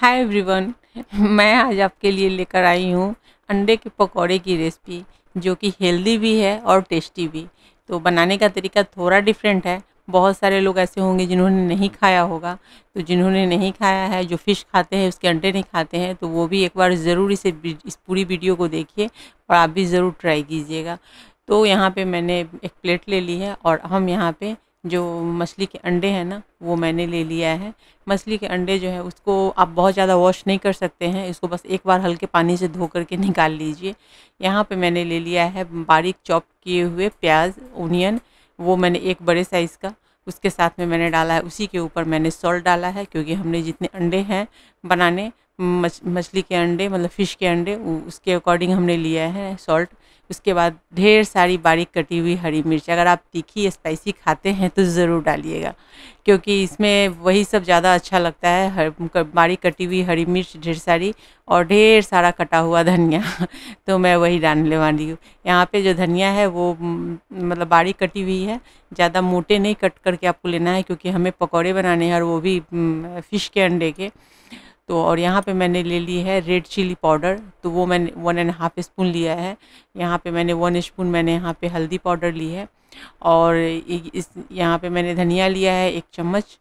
hi everyone मैं आज आपके लिए लेकर आई हूँ अंडे के पकौड़े की रेसिपी जो कि हेल्दी भी है और टेस्टी भी तो बनाने का तरीका थोड़ा डिफरेंट है बहुत सारे लोग ऐसे होंगे जिन्होंने नहीं खाया होगा तो जिन्होंने नहीं खाया है जो फ़िश खाते हैं उसके अंडे नहीं खाते हैं तो वो भी एक बार ज़रूर इसे इस पूरी वीडियो को देखिए और आप भी ज़रूर ट्राई कीजिएगा तो यहाँ पे मैंने एक प्लेट ले ली है और हम यहाँ पे जो मछली के अंडे हैं ना वो मैंने ले लिया है मछली के अंडे जो है उसको आप बहुत ज़्यादा वॉश नहीं कर सकते हैं इसको बस एक बार हल्के पानी से धो कर के निकाल लीजिए यहाँ पे मैंने ले लिया है बारीक चॉप किए हुए प्याज ओनियन वो मैंने एक बड़े साइज़ का उसके साथ में मैंने डाला है उसी के ऊपर मैंने सॉल्ट डाला है क्योंकि हमने जितने अंडे हैं बनाने मछली के अंडे मतलब फ़िश के अंडे उसके अकॉर्डिंग हमने लिया है सॉल्ट उसके बाद ढेर सारी बारीक कटी हुई हरी मिर्च अगर आप तीखी स्पाइसी खाते हैं तो ज़रूर डालिएगा क्योंकि इसमें वही सब ज़्यादा अच्छा लगता है हर बारीक कटी हुई हरी मिर्च ढेर सारी और ढेर सारा कटा हुआ धनिया तो मैं वही डालने वाली हूँ यहाँ पे जो धनिया है वो मतलब बारीक कटी हुई है ज़्यादा मोटे नहीं कट करके आपको लेना है क्योंकि हमें पकौड़े बनाने हैं और वो भी फ़िश के अंडे के तो और यहाँ पे मैंने ले ली है रेड चिली पाउडर तो वो मैंने वन एंड हाफ़ स्पून लिया है यहाँ पे मैंने वन स्पून मैंने यहाँ पे हल्दी पाउडर ली है और इस यहाँ पे मैंने धनिया लिया है एक चम्मच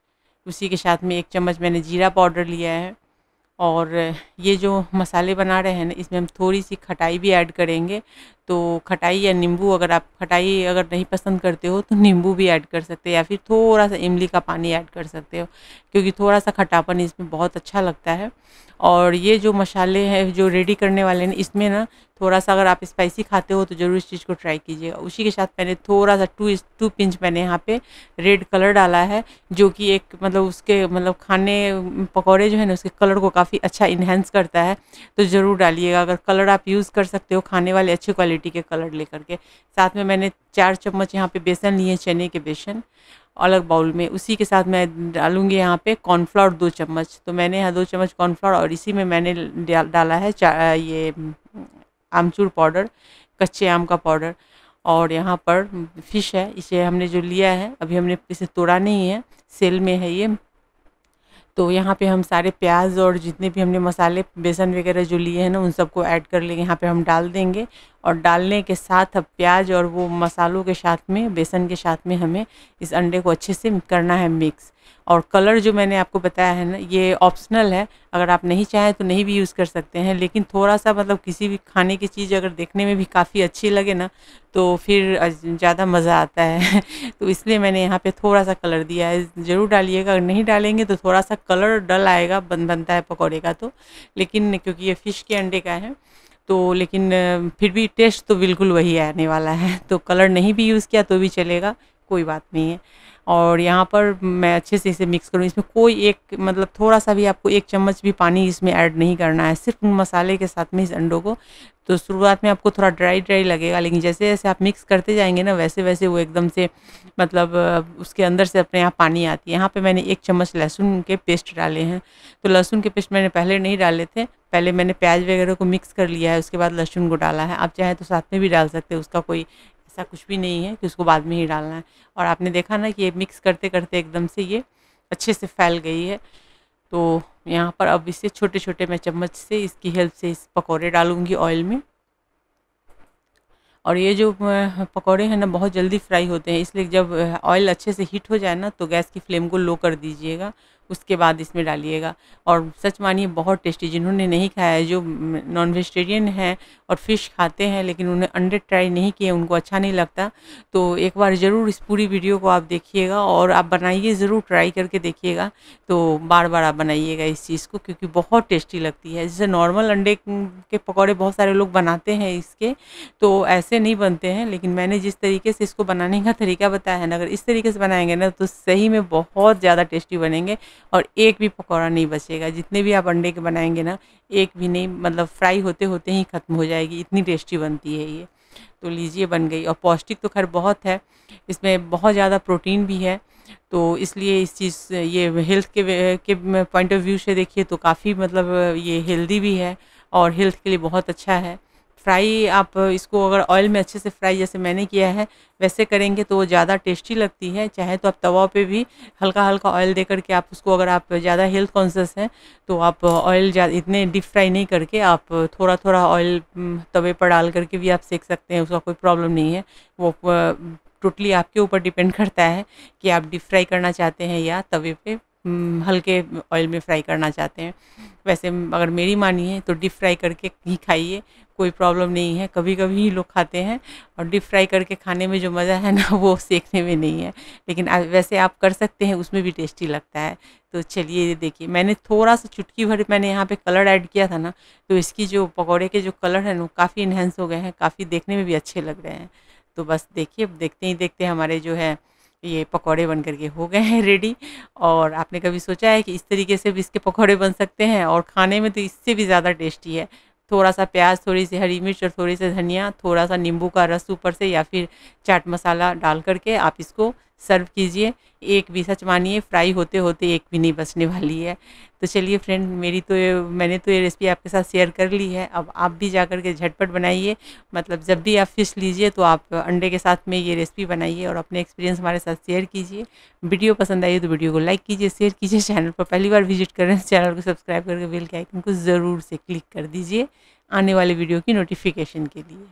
उसी के साथ में एक चम्मच मैंने जीरा पाउडर लिया है और ये जो मसाले बना रहे हैं ना इसमें हम थोड़ी सी खटाई भी ऐड करेंगे तो खटाई या नींबू अगर आप खटाई अगर नहीं पसंद करते हो तो नींबू भी ऐड कर सकते हो या फिर थोड़ा सा इमली का पानी ऐड कर सकते हो क्योंकि थोड़ा सा खटापन इसमें बहुत अच्छा लगता है और ये जो मसाले हैं जो रेडी करने वाले हैं इसमें ना थोड़ा सा अगर आप स्पाइसी खाते हो तो ज़रूर इस चीज़ को ट्राई कीजिए उसी के साथ मैंने थोड़ा सा टू टू पिंच मैंने यहाँ पे रेड कलर डाला है जो कि एक मतलब उसके मतलब खाने पकौड़े जो है ना उसके कलर को काफ़ी अच्छा इन्हेंस करता है तो ज़रूर डालिएगा अगर कलर आप यूज़ कर सकते हो खाने वाले अच्छी क्वालिटी वेराइटी के कलर लेकर के साथ में मैंने चार चम्मच यहाँ पे बेसन लिए चने के बेसन अलग बाउल में उसी के साथ मैं डालूंगी यहाँ पे कॉर्नफ्लावर दो चम्मच तो मैंने यहाँ दो चम्मच कॉर्नफ्लावर और इसी में मैंने डाला है ये आमचूर पाउडर कच्चे आम का पाउडर और यहाँ पर फिश है इसे हमने जो लिया है अभी हमने इसे तोड़ा नहीं है सेल में है ये तो यहाँ पे हम सारे प्याज और जितने भी हमने मसाले बेसन वगैरह जो लिए हैं ना उन सबको ऐड कर लेंगे यहाँ पे हम डाल देंगे और डालने के साथ अब प्याज और वो मसालों के साथ में बेसन के साथ में हमें इस अंडे को अच्छे से करना है मिक्स और कलर जो मैंने आपको बताया है ना ये ऑप्शनल है अगर आप नहीं चाहें तो नहीं भी यूज़ कर सकते हैं लेकिन थोड़ा सा मतलब किसी भी खाने की चीज़ अगर देखने में भी काफ़ी अच्छी लगे ना तो फिर ज़्यादा मज़ा आता है तो इसलिए मैंने यहाँ पे थोड़ा सा कलर दिया है ज़रूर डालिएगा अगर नहीं डालेंगे तो थोड़ा सा कलर डल आएगा बन बनता है पकौड़े का तो लेकिन क्योंकि ये फ़िश के अंडे का है तो लेकिन फिर भी टेस्ट तो बिल्कुल वही आने वाला है तो कलर नहीं भी यूज़ किया तो भी चलेगा कोई बात नहीं है और यहाँ पर मैं अच्छे से इसे मिक्स करूँ इसमें कोई एक मतलब थोड़ा सा भी आपको एक चम्मच भी पानी इसमें ऐड नहीं करना है सिर्फ मसाले के साथ में इस अंडों को तो शुरुआत में आपको थोड़ा ड्राई ड्राई लगेगा लेकिन जैसे जैसे आप मिक्स करते जाएंगे ना वैसे वैसे वो एकदम से मतलब उसके अंदर से अपने यहाँ पानी आती है यहाँ पर मैंने एक चम्मच लहसुन के पेस्ट डाले हैं तो लहसुन के पेस्ट मैंने पहले नहीं डाले थे पहले मैंने प्याज वगैरह को मिक्स कर लिया है उसके बाद लहसुन को डाला है आप चाहें तो साथ में भी डाल सकते हैं उसका कोई ऐसा कुछ भी नहीं है कि उसको बाद में ही डालना है और आपने देखा ना कि ये मिक्स करते करते एकदम से ये अच्छे से फैल गई है तो यहाँ पर अब इसे छोटे छोटे मैं चम्मच से इसकी हेल्प से इस पकौड़े डालूँगी ऑयल में और ये जो पकौड़े हैं ना बहुत जल्दी फ्राई होते हैं इसलिए जब ऑयल अच्छे से हीट हो जाए ना तो गैस की फ्लेम को लो कर दीजिएगा उसके बाद इसमें डालिएगा और सच मानिए बहुत टेस्टी जिन्होंने नहीं खाया है जो नॉन वेजिटेरियन हैं और फिश खाते हैं लेकिन उन्हें अंडे ट्राई नहीं किए उनको अच्छा नहीं लगता तो एक बार ज़रूर इस पूरी वीडियो को आप देखिएगा और आप बनाइए ज़रूर ट्राई करके देखिएगा तो बार बार आप बनाइएगा इस चीज़ को क्योंकि बहुत टेस्टी लगती है जैसे नॉर्मल अंडे के पकौड़े बहुत सारे लोग बनाते हैं इसके तो ऐसे नहीं बनते हैं लेकिन मैंने जिस तरीके से इसको बनाने का तरीका बताया है ना अगर इस तरीके से बनाएंगे ना तो सही में बहुत ज़्यादा टेस्टी बनेंगे और एक भी पकौड़ा नहीं बचेगा जितने भी आप अंडे के बनाएंगे ना एक भी नहीं मतलब फ्राई होते होते ही ख़त्म हो जाएगी इतनी टेस्टी बनती है ये तो लीजिए बन गई और पौष्टिक तो खैर बहुत है इसमें बहुत ज़्यादा प्रोटीन भी है तो इसलिए इस चीज़ ये हेल्थ के के पॉइंट ऑफ व्यू से देखिए तो काफ़ी मतलब ये हेल्दी भी है और हेल्थ के लिए बहुत अच्छा है फ्राई आप इसको अगर ऑयल में अच्छे से फ्राई जैसे मैंने किया है वैसे करेंगे तो वो ज़्यादा टेस्टी लगती है चाहे तो आप तवा पे भी हल्का हल्का ऑयल दे करके आप उसको अगर आप ज़्यादा हेल्थ कॉन्शियस हैं तो आप ऑयल इतने डीप फ्राई नहीं करके आप थोड़ा थोड़ा ऑयल तवे पर डाल करके भी आप सेक सकते हैं उसका कोई प्रॉब्लम नहीं है वो टोटली आपके ऊपर डिपेंड करता है कि आप डीप फ्राई करना चाहते हैं या तवे पर हम्म, हल्के ऑयल में फ्राई करना चाहते हैं वैसे अगर मेरी मानी है तो डीप फ्राई करके ही खाइए कोई प्रॉब्लम नहीं है कभी कभी ही लोग खाते हैं और डीप फ्राई करके खाने में जो मज़ा है ना वो सेकने में नहीं है लेकिन वैसे आप कर सकते हैं उसमें भी टेस्टी लगता है तो चलिए ये देखिए मैंने थोड़ा सा चुटकी भर मैंने यहाँ पे कलर ऐड किया था ना तो इसकी जो पकौड़े के जो कलर हैं वो काफ़ी इन्हेंस हो गए हैं काफ़ी देखने में भी अच्छे लग रहे हैं तो बस देखिए देखते ही देखते हमारे जो है ये पकोड़े बन करके हो गए हैं रेडी और आपने कभी सोचा है कि इस तरीके से भी इसके पकोड़े बन सकते हैं और खाने में तो इससे भी ज़्यादा टेस्टी है थोड़ा सा प्याज थोड़ी सी हरी मिर्च और थोड़ी सी धनिया थोड़ा सा नींबू का रस ऊपर से या फिर चाट मसाला डाल करके आप इसको सर्व कीजिए एक भी सच मानिए फ्राई होते होते एक भी नहीं बचने वाली है तो चलिए फ्रेंड मेरी तो मैंने तो ये रेसिपी आपके साथ शेयर कर ली है अब आप भी जा कर के झटपट बनाइए मतलब जब भी आप फ़िश लीजिए तो आप अंडे के साथ में ये रेसिपी बनाइए और अपने एक्सपीरियंस हमारे साथ शेयर कीजिए वीडियो पसंद आई तो वीडियो को लाइक कीजिए शेयर कीजिए चैनल पर पहली बार विजिट कर रहे हैं चैनल को सब्सक्राइब करके बेल के आइकन को ज़रूर से क्लिक कर दीजिए आने वाले वीडियो की नोटिफिकेशन के लिए